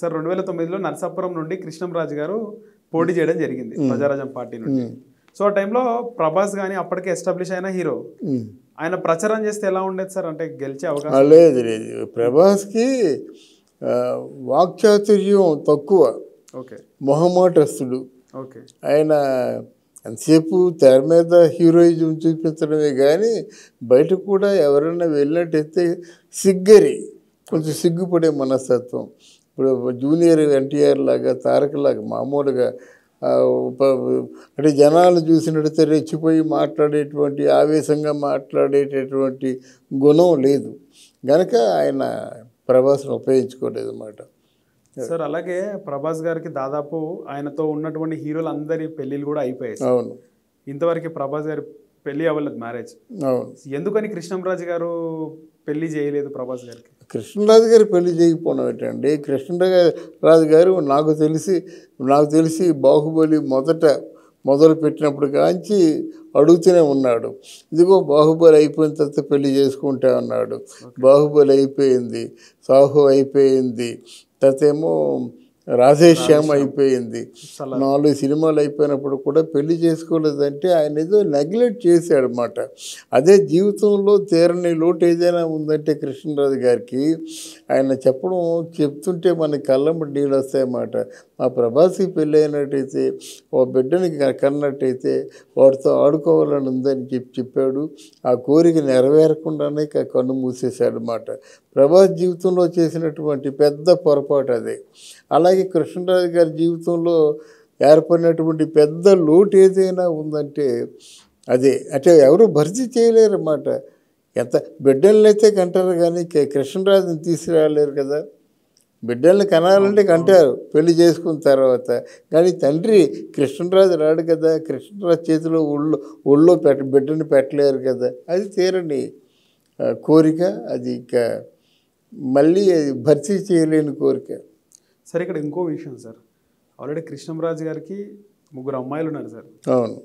sir రెండు వేల తొమ్మిదిలో నరసాపురం నుండి కృష్ణంరాజు గారు పోటీ చేయడం జరిగింది ప్రజారాజం పార్టీ నుండి సో ఆ టైంలో ప్రభాస్ కానీ అప్పటికే ఎస్టాబ్లిష్ అయిన హీరో ఆయన ప్రచారం చేస్తే ఎలా ఉండేది సార్ అంటే గెలిచే అవకాశం లేదు లేదు ప్రభాస్కి వాక్చాతుర్యం తక్కువ ఓకే మొహమాటస్తుడు ఓకే ఆయన ఎంతసేపు తెర మీద హీరోయిజం చూపించడమే కానీ బయట కూడా ఎవరైనా వెళ్ళినట్టయితే సిగ్గరి కొంచెం సిగ్గుపడే మనస్తత్వం ఇప్పుడు జూనియర్ ఎన్టీఆర్ లాగా తారక లాగా మామూలుగా అంటే జనాలు చూసినట్టు రెచ్చిపోయి మాట్లాడేటువంటి ఆవేశంగా మాట్లాడేటటువంటి గుణం లేదు గనక ఆయన ప్రభాస్ను ఉపయోగించుకోలేదు అన్నమాట సార్ అలాగే ప్రభాస్ గారికి దాదాపు ఆయనతో ఉన్నటువంటి హీరోలు అందరి పెళ్ళిళ్ళు కూడా అయిపోయాయి అవును ఇంతవరకు ప్రభాస్ గారి పెళ్ళి అవ్వలేదు మ్యారేజ్ అవును ఎందుకని కృష్ణంరాజు గారు పెళ్లి చేయలేదు ప్రభాస్ గారికి కృష్ణరాజు గారు పెళ్లి చేయకపోవడం ఏంటండి కృష్ణరాజు గారు నాకు తెలిసి నాకు తెలిసి బాహుబలి మొదట మొదలు పెట్టినప్పుడు కాంచి అడుగుతూనే ఉన్నాడు ఇదిగో బాహుబలి అయిపోయిన తర్వాత పెళ్లి చేసుకుంటా అన్నాడు బాహుబలి అయిపోయింది సాహు అయిపోయింది తర్వాత ఏమో రాధేశ్యామ్ అయిపోయింది నాలుగు సినిమాలు అయిపోయినప్పుడు కూడా పెళ్లి చేసుకోలేదంటే ఆయన ఏదో నెగ్లెక్ట్ చేశాడనమాట అదే జీవితంలో తీరని లోటు ఏదైనా ఉందంటే కృష్ణరాజు గారికి ఆయన చెప్పడం చెప్తుంటే మన కళ్ళమ్మ నీళ్ళు వస్తాయన్నమాట మా ప్రభాస్కి పెళ్ళి అయినట్టయితే ఓ బిడ్డని కన్నట్టయితే వాడితో ఆడుకోవాలని ఉందని చెప్పి చెప్పాడు ఆ కోరిక నెరవేరకుండానే కన్ను మూసేశాడు ప్రభాస్ జీవితంలో చేసినటువంటి పెద్ద పొరపాటు అదే అలాగే అలాగే కృష్ణరాజు గారి జీవితంలో ఏర్పడినటువంటి పెద్ద లోటు ఏదైనా ఉందంటే అదే అంటే ఎవరు భర్తీ చేయలేరు అన్నమాట ఎంత బిడ్డల్ని అయితే కంటారు కానీ కృష్ణరాజుని తీసుకురాలేరు కదా బిడ్డల్ని కనాలంటే కంటారు పెళ్లి చేసుకున్న తర్వాత కానీ తండ్రి కృష్ణరాజు రాడు కదా కృష్ణరాజు చేతిలో ఒళ్ళు ఒళ్ళో పెట్ట బిడ్డని పెట్టలేరు కదా అది తీరని కోరిక అది ఇంకా మళ్ళీ అది భర్తీ చేయలేని కోరిక సార్ ఇక్కడ ఇంకో విషయం సార్ ఆల్రెడీ కృష్ణంరాజు గారికి ముగ్గురు అమ్మాయిలు ఉన్నారు సార్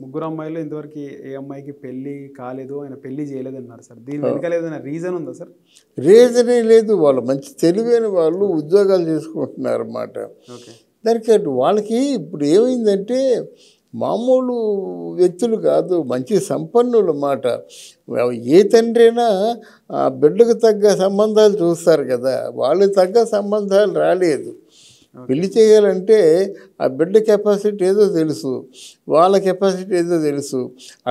ముగ్గురు అమ్మాయిలు ఇంతవరకు ఏ అమ్మాయికి పెళ్ళి కాలేదు ఆయన పెళ్లి చేయలేదన్నారు సార్ దీని వెనకాల ఏదైనా రీజన్ ఉందా సార్ రీజనే లేదు వాళ్ళు మంచి తెలివైన వాళ్ళు ఉద్యోగాలు చేసుకుంటున్నారు అన్నమాట దానికి వాళ్ళకి ఇప్పుడు ఏమైందంటే మామూలు వ్యక్తులు కాదు మంచి సంపన్నులు మాట ఏ తండ్రి అయినా బిడ్డకు తగ్గ సంబంధాలు చూస్తారు కదా వాళ్ళకి తగ్గ సంబంధాలు రాలేదు పెళ్లి చేయాలంటే ఆ బిడ్డ కెపాసిటీ ఏదో తెలుసు వాళ్ళ కెపాసిటీ ఏదో తెలుసు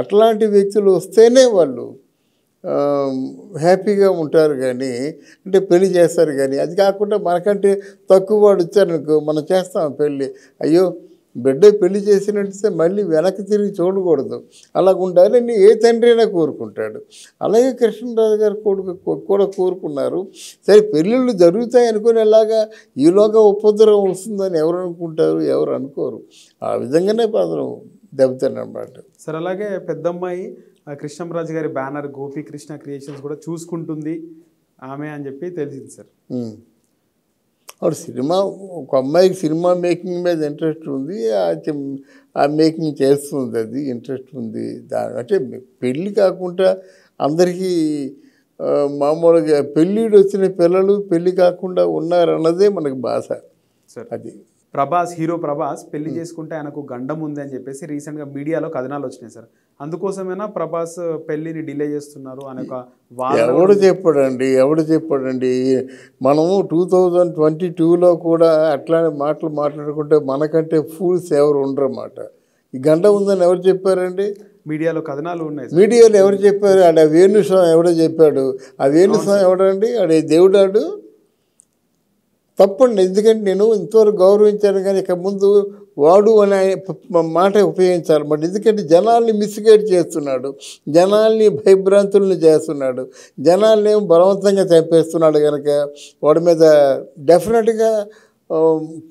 అట్లాంటి వ్యక్తులు వస్తేనే వాళ్ళు హ్యాపీగా ఉంటారు కానీ అంటే పెళ్లి చేస్తారు కానీ అది కాకుండా మనకంటే తక్కువ వాడు వచ్చారనుకో మనం చేస్తాం పెళ్ళి అయ్యో బిడ్డ పెళ్లి చేసినట్టుస్తే మళ్ళీ వెనక్కి తిరిగి చూడకూడదు అలా ఉండాలని ఏ తండ్రి అయినా కోరుకుంటాడు అలాగే కృష్ణరాజు గారు కొడుకు కూడా కోరుకున్నారు సరే పెళ్ళిళ్ళు జరుగుతాయి అనుకుని ఎలాగా ఈలోగా ఉపద్రవం వస్తుందని ఎవరు అనుకుంటారు ఎవరు అనుకోరు ఆ విధంగానే అతను దెబ్బతానమాట సరే అలాగే పెద్దమ్మాయి కృష్ణంరాజు గారి బ్యానర్ గోపీకృష్ణ క్రియేషన్స్ కూడా చూసుకుంటుంది ఆమె అని చెప్పి తెలిసింది సార్ వాడు సినిమా ఒక అమ్మాయికి సినిమా మేకింగ్ మీద ఇంట్రెస్ట్ ఉంది ఆ మేకింగ్ చేస్తుంది అది ఇంట్రెస్ట్ ఉంది దాని అంటే పెళ్ళి కాకుండా అందరికీ మామూలుగా పెళ్ళిడు వచ్చిన పిల్లలు పెళ్ళి కాకుండా ఉన్నారన్నదే మనకు బాధ అది ప్రభాస్ హీరో ప్రభాస్ పెళ్లి చేసుకుంటే ఆయనకు గండం ఉంది అని చెప్పేసి రీసెంట్గా మీడియాలో కథనాలు వచ్చినాయి సార్ అందుకోసమేనా ప్రభాస్ పెళ్లిని డిలే చేస్తున్నారు అనే ఒక ఎవడు చెప్పాడండి ఎవడు చెప్పాడండి మనము టూ థౌజండ్ ట్వంటీ టూలో కూడా అట్లాంటి మాటలు మాట్లాడుకుంటే మనకంటే ఫూల్స్ ఎవరు అన్నమాట ఈ గంట ఉందని ఎవరు చెప్పారండి మీడియాలో కథనాలు ఉన్నాయి మీడియాలో ఎవరు చెప్పారు ఆడ స్వామి ఎవడో చెప్పాడు ఆ స్వామి ఎవడండి ఆడ దేవుడాడు తప్పండి ఎందుకంటే నేను ఇంతవరకు గౌరవించాను కానీ ఇక ముందు వాడు అనే మాట ఉపయోగించాలి మరి ఎందుకంటే జనాల్ని మిస్గైడ్ చేస్తున్నాడు జనాల్ని భయభ్రాంతులను చేస్తున్నాడు జనాల్ని బలవంతంగా చంపేస్తున్నాడు కనుక వాడి మీద డెఫినెట్గా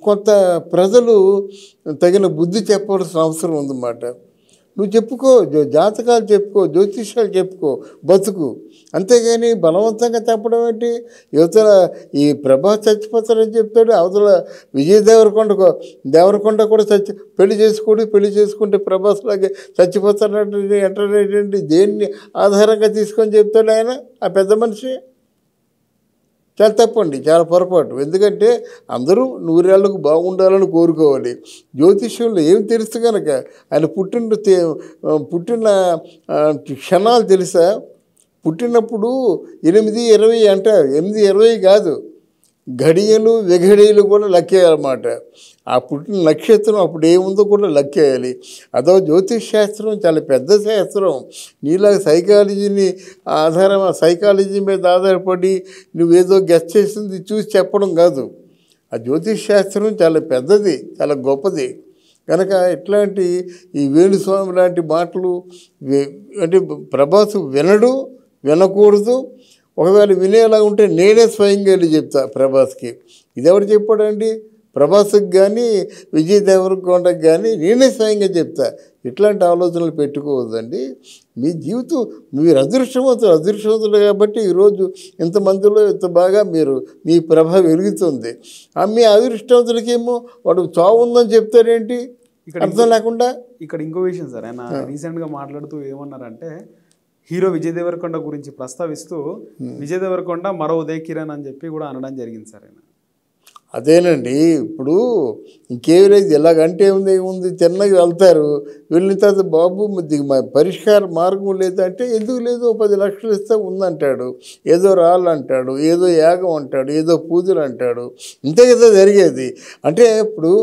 కొంత ప్రజలు తగిన బుద్ధి చెప్పవలసిన అవసరం ఉందన్నమాట నువ్వు చెప్పుకో జాతకాలు చెప్పుకో జ్యోతిష్యాలు చెప్పుకో బతుకు అంతేగాని బలవంతంగా చెప్పడం ఏంటి యువతల ఈ ప్రభా చచ్చిపోతారని చెప్తాడు అవతల విజయ్ దేవరకొండ దేవరకొండ కూడా చచ్చి పెళ్లి చేసుకోడు పెళ్లి చేసుకుంటే ప్రభాస్లాగే చచ్చిపోతారంటే ఎంటర్ ఏంటంటే దేన్ని ఆధారంగా తీసుకొని చెప్తాడు ఆయన ఆ పెద్ద మనిషి చాలా తప్పండి చాలా పొరపాటు ఎందుకంటే అందరూ నూరేళ్లకు బాగుండాలని కోరుకోవాలి జ్యోతిష్యంలో ఏం తెలుసు కనుక ఆయన పుట్టిన పుట్టిన క్షణాలు తెలుసా పుట్టినప్పుడు ఎనిమిది ఇరవై అంటారు ఎనిమిది ఇరవై కాదు ఘడియలు వెఘడియలు కూడా లెక్కేయాలన్నమాట ఆ పుట్టిన నక్షత్రం అప్పుడు ఏముందో కూడా లెక్కేయాలి అదో జ్యోతిష్ శాస్త్రం చాలా పెద్ద శాస్త్రం నీలా సైకాలజీని ఆధారం సైకాలజీ మీద ఆధారపడి నువ్వేదో గెస్ట్ చేసింది చూసి చెప్పడం కాదు ఆ జ్యోతిష్ శాస్త్రం చాలా పెద్దది చాలా గొప్పది కనుక ఇట్లాంటి ఈ వేణుస్వామి లాంటి మాటలు అంటే ప్రభాస్ వినడు వినకూడదు ఒకవేళ వినేలా ఉంటే నేనే స్వయంగా వెళ్ళి చెప్తా ప్రభాస్కి ఇదెవరు చెప్పాడండి ప్రభాస్కి కానీ విజయ్ దేవరకొండకు కానీ నేనే స్వయంగా చెప్తా ఇట్లాంటి ఆలోచనలు పెట్టుకోవద్దండి మీ జీవితం మీరు అదృష్టవంతులు అదృష్టవంతులు కాబట్టి ఈరోజు ఇంతమందిలో ఇంత బాగా మీరు మీ ప్రభావం పెరుగుతుంది మీ అదృష్టవంతులకేమో వాడు చావు ఉందని చెప్తారేంటి అర్థం లేకుండా ఇక్కడ ఇంకో విషయం సార్ ఆయన రీసెంట్గా మాట్లాడుతూ ఏమన్నారంటే హీరో విజయ్ దేవరకొండ గురించి ప్రస్తావిస్తూ విజయ్ దేవరకొండ మరో ఉదయ కిరణ్ అని చెప్పి కూడా అనడం జరిగింది సార్ ఆయన అదేనండి ఇప్పుడు ఇంకేవరేజ్ ఎలాగంటే ఉంది ఏముంది తిన్నగా వెళ్తారు వెళ్ళిన తర్వాత బాబు పరిష్కార మార్గం లేదంటే ఎందుకు లేదు పది లక్షలు ఇస్తే ఉందంటాడు ఏదో రాళ్ళు అంటాడు ఏదో యాగం అంటాడు ఏదో పూజలు అంటాడు ఇంతే కదా జరిగేది అంటే ఇప్పుడు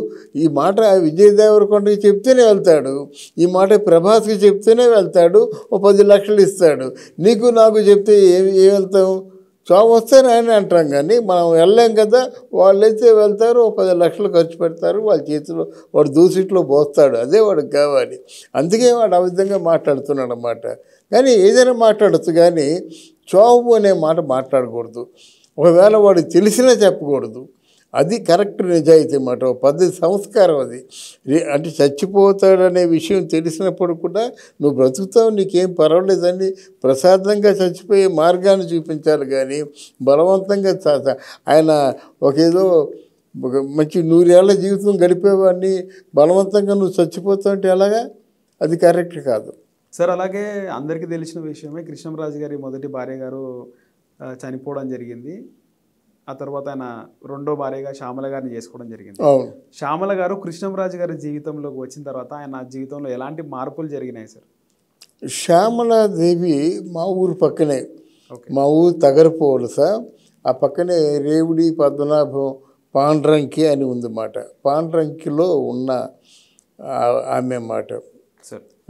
ఈ మాట విజయదేవరకొండకి చెప్తేనే వెళ్తాడు ఈ మాట ప్రభాస్కి చెప్తేనే వెళ్తాడు ఓ పది లక్షలు ఇస్తాడు నీకు నాకు చెప్తే ఏమి వెళ్తాం జాబ్ వస్తే నేనే అంటాం కానీ మనం వెళ్ళాం కదా వాళ్ళు అయితే వెళ్తారు పది లక్షలు ఖర్చు పెడతారు వాళ్ళ చేతిలో వాడు దూసిట్లో పోస్తాడు అదే వాడికి కావాలి అందుకే వాడు ఆ విధంగా మాట్లాడుతున్నాడు అన్నమాట కానీ ఏదైనా మాట్లాడచ్చు కానీ చావు అనే మాట మాట్లాడకూడదు ఒకవేళ వాడు తెలిసినా చెప్పకూడదు అది కరెక్ట్ నిజాయితీ మాట పద్ధతి సంస్కారం అది అంటే చచ్చిపోతాడనే విషయం తెలిసినప్పుడు కూడా నువ్వు బ్రతుకుతావు నీకేం పర్వాలేదని ప్రసాదంగా చచ్చిపోయే మార్గాన్ని చూపించాలి కానీ బలవంతంగా ఆయన ఒక ఏదో ఒక మంచి నూరేళ్ల జీవితం గడిపేవాడిని బలవంతంగా నువ్వు చచ్చిపోతావు అంటే ఎలాగా అది కరెక్ట్ కాదు సార్ అలాగే అందరికీ తెలిసిన విషయమే కృష్ణరాజు గారి మొదటి భార్య గారు చనిపోవడం జరిగింది ఆ తర్వాత ఆయన రెండో భార్యగా శ్యామల గారిని చేసుకోవడం జరిగింది శ్యామల గారు కృష్ణంరాజు గారి జీవితంలోకి వచ్చిన తర్వాత ఆయన జీవితంలో ఎలాంటి మార్పులు జరిగినాయి సార్ శ్యామలాదేవి మా ఊరు పక్కనే మా ఊరు సార్ ఆ పక్కనే రేవుడి పద్మనాభం పాండ్రంకి అని ఉందన్నమాట పాండ్రంకిలో ఉన్న ఆమె మాట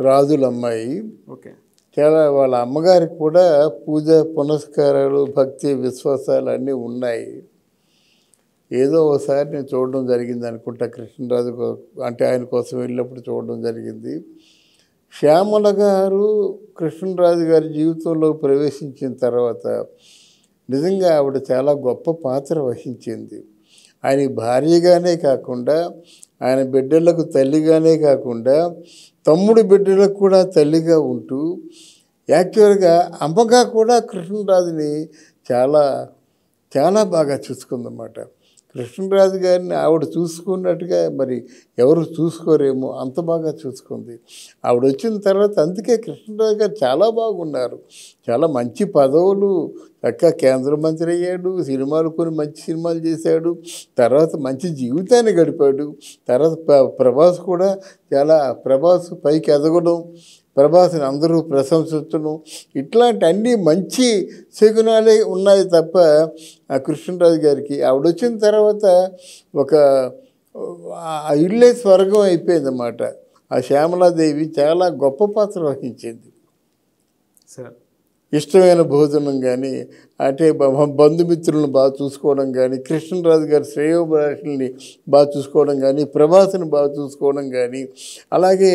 రాజుల అమ్మాయి ఓకే కేవలం వాళ్ళ అమ్మగారికి కూడా పూజ పునస్కారాలు భక్తి విశ్వాసాలు అన్నీ ఉన్నాయి ఏదో ఒకసారి నేను చూడడం జరిగింది అనుకుంటా కృష్ణరాజు అంటే ఆయన కోసం వెళ్ళినప్పుడు చూడడం జరిగింది శ్యామల గారు కృష్ణరాజు గారి జీవితంలో ప్రవేశించిన తర్వాత నిజంగా ఆవిడ చాలా గొప్ప పాత్ర వహించింది ఆయన భార్యగానే కాకుండా ఆయన బిడ్డలకు తల్లిగానే కాకుండా తమ్ముడు బిడ్డలకు కూడా తల్లిగా ఉంటూ యాక్చువల్గా అమ్మగా కూడా కృష్ణరాజుని చాలా చాలా బాగా చూసుకుందన్నమాట కృష్ణరాజు గారిని ఆవిడ చూసుకున్నట్టుగా మరి ఎవరు చూసుకోరేమో అంత బాగా చూసుకుంది ఆవిడ వచ్చిన తర్వాత అందుకే కృష్ణరాజు గారు చాలా బాగున్నారు చాలా మంచి పదవులు చక్క కేంద్ర మంత్రి అయ్యాడు సినిమాలు కొన్ని మంచి సినిమాలు చేశాడు తర్వాత మంచి జీవితాన్ని గడిపాడు తర్వాత ప్రభాస్ కూడా చాలా ప్రభాస్ పైకి ఎదగడం ప్రభాస్ని అందరూ ప్రశంసించడం ఇట్లాంటి అన్ని మంచి శకునాలే ఉన్నాయి తప్ప కృష్ణరాజు గారికి ఆవిడొచ్చిన తర్వాత ఒక ఆ ఇల్లే స్వర్గం అయిపోయిందన్నమాట ఆ శ్యామలాదేవి చాలా గొప్ప పాత్ర వహించింది సార్ ఇష్టమైన భోజనం కానీ అంటే బంధుమిత్రులను బాగా చూసుకోవడం కానీ కృష్ణరాజు గారి శ్రేయోభిలాషుల్ని బాగా చూసుకోవడం కానీ ప్రభాస్ని బాగా చూసుకోవడం కానీ అలాగే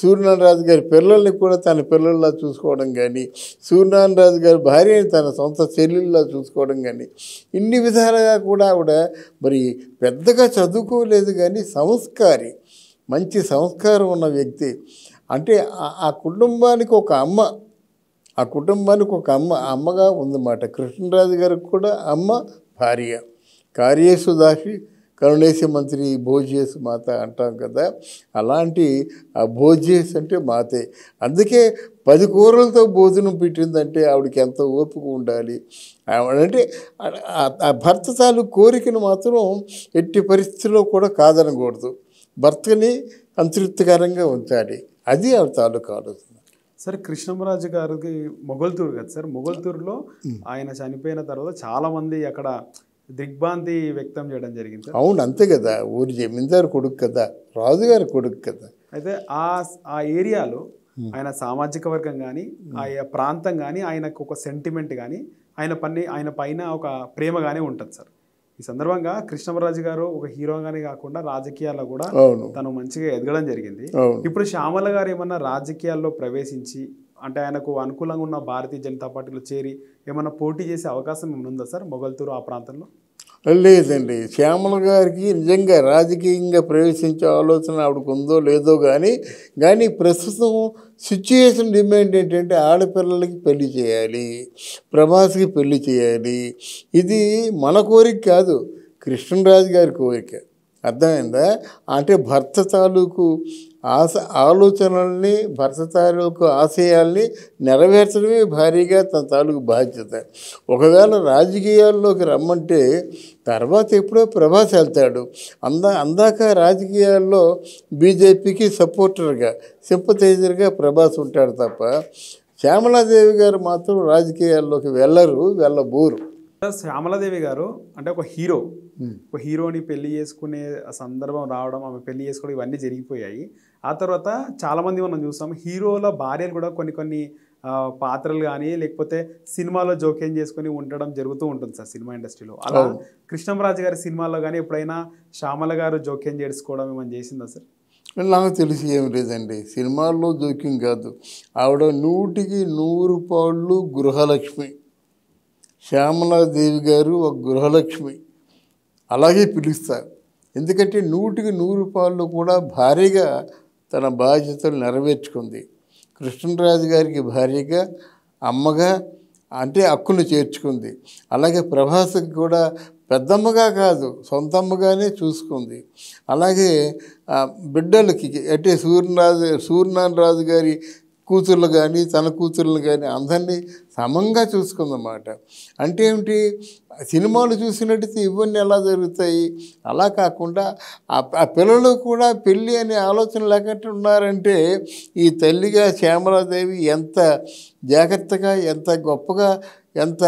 సూర్యనారాయణరాజు గారి పిల్లల్ని కూడా తన పిల్లల్లా చూసుకోవడం కానీ సూర్యనారాయణరాజు గారి భార్యని తన సొంత చెల్లెల్లా చూసుకోవడం కానీ ఇన్ని విధాలుగా కూడా ఆవిడ మరి పెద్దగా చదువుకోలేదు కానీ సంస్కారి మంచి సంస్కారం ఉన్న వ్యక్తి అంటే ఆ కుటుంబానికి ఒక అమ్మ ఆ కుటుంబానికి ఒక అమ్మ అమ్మగా ఉందన్నమాట కృష్ణరాజు గారికి కూడా అమ్మ భార్య కార్యేశు దాసి కరుణేశ మంత్రి భోజేస్ మాత అంటాం కదా అలాంటి ఆ భోజేస్ అంటే మాతే అందుకే పది కూరలతో భోజనం పెట్టిందంటే ఆవిడకి ఎంత ఓపిక ఉండాలి అంటే ఆ భర్త తాలు కోరికను మాత్రం ఎట్టి పరిస్థితిలో కూడా కాదనకూడదు భర్తని సంతృప్తికరంగా ఉంచాలి అది ఆవిడ తాలూకు ఆలోచన సార్ కృష్ణమరాజు గారికి మొగల్తూరు కదా సార్ మొగల్తూరులో ఆయన చనిపోయిన తర్వాత చాలా మంది అక్కడ దిగ్భాంతి వ్యక్తం చేయడం జరిగింది అవును అంతే కదా ఊరి జమీందారు కొడుకు కదా రాజుగారి కొడుకు కదా అయితే ఆ ఆ ఏరియాలో ఆయన సామాజిక వర్గం కానీ ఆ ప్రాంతం కానీ ఆయనకు ఒక సెంటిమెంట్ కానీ ఆయన పని ఆయన పైన ఒక ప్రేమ కానీ ఉంటుంది సార్ ఈ సందర్భంగా కృష్ణమరాజు గారు ఒక హీరోగానే కాకుండా రాజకీయాల్లో కూడా తను మంచిగా ఎదగడం జరిగింది ఇప్పుడు శ్యామల గారు ఏమన్నా రాజకీయాల్లో ప్రవేశించి అంటే ఆయనకు అనుకూలంగా ఉన్న భారతీయ జనతా పార్టీలో చేరి ఏమైనా పోటీ చేసే అవకాశం ఏమైనా ఉందా సార్ మొగల్తూరు ఆ ప్రాంతంలో లేదండి శ్యామల గారికి నిజంగా రాజకీయంగా ప్రవేశించే ఆలోచన ఆవిడకు ఉందో లేదో కానీ కానీ ప్రస్తుతం సిచ్యుయేషన్ డిమాండ్ ఏంటంటే ఆడపిల్లలకి పెళ్లి చేయాలి ప్రభాస్కి పెళ్లి చేయాలి ఇది మన కోరిక కాదు కృష్ణరాజు గారి కోరిక అర్థమైందా అంటే భర్త తాలూకు ఆశ ఆలోచనల్ని భర్త తాలూకు ఆశయాల్ని నెరవేర్చడమే భారీగా తన తాలూకు బాధ్యత ఒకవేళ రాజకీయాల్లోకి రమ్మంటే తర్వాత ఎప్పుడో ప్రభాస్ వెళ్తాడు అందా అందాక రాజకీయాల్లో బీజేపీకి సపోర్టర్గా సింపతైజర్గా ప్రభాస్ ఉంటాడు తప్ప శ్యామలాదేవి గారు మాత్రం రాజకీయాల్లోకి వెళ్ళరు వెళ్ళబోరు శ్యామలాదేవి గారు అంటే ఒక హీరో ఒక హీరోని పెళ్లి చేసుకునే సందర్భం రావడం ఆమె పెళ్లి చేసుకోవడం ఇవన్నీ జరిగిపోయాయి ఆ తర్వాత చాలామంది మనం చూసాం హీరోల భార్యలు కూడా కొన్ని కొన్ని పాత్రలు కానీ లేకపోతే సినిమాలో జోక్యం చేసుకుని ఉండడం జరుగుతూ ఉంటుంది సార్ సినిమా ఇండస్ట్రీలో అలా కృష్ణంరాజు గారి సినిమాలో కానీ ఎప్పుడైనా శ్యామల గారు జోక్యం చేసుకోవడం ఏమైనా చేసిందా సార్ నాకు తెలిసి ఏం లేదండి సినిమాల్లో జోక్యం కాదు ఆవిడ నూటికి నూరు పాళ్ళు గృహలక్ష్మి శ్యామలాదేవి గారు ఒక గృహలక్ష్మి అలాగే పిలుస్తారు ఎందుకంటే నూటికి నూరు పాళ్ళు కూడా భారీగా తన బాధ్యతలు నెరవేర్చుకుంది కృష్ణరాజు గారికి భార్యగా అమ్మగా అంటే హక్కులు చేర్చుకుంది అలాగే ప్రభాస్కి కూడా పెద్దమ్మగా కాదు సొంతమ్మగానే చూసుకుంది అలాగే బిడ్డలకి అంటే సూర్యనారాజు సూర్యనారాయణ రాజు గారి కూతుర్లు కానీ తన కూతుర్లు కానీ అందరినీ సమంగా చూసుకుందన్నమాట అంటే ఏమిటి సినిమాలు చూసినట్టు ఇవన్నీ ఎలా జరుగుతాయి అలా కాకుండా ఆ పిల్లలు కూడా పెళ్ళి అనే ఆలోచన లేకుండా ఉన్నారంటే ఈ తల్లిగా శ్యామలాదేవి ఎంత జాగ్రత్తగా ఎంత గొప్పగా ఎంత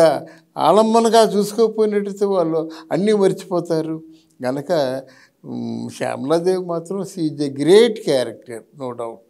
ఆలంబనగా చూసుకోపోయినట్టయితే వాళ్ళు అన్నీ మర్చిపోతారు గనక శ్యామలాదేవి మాత్రం she's a great character no doubt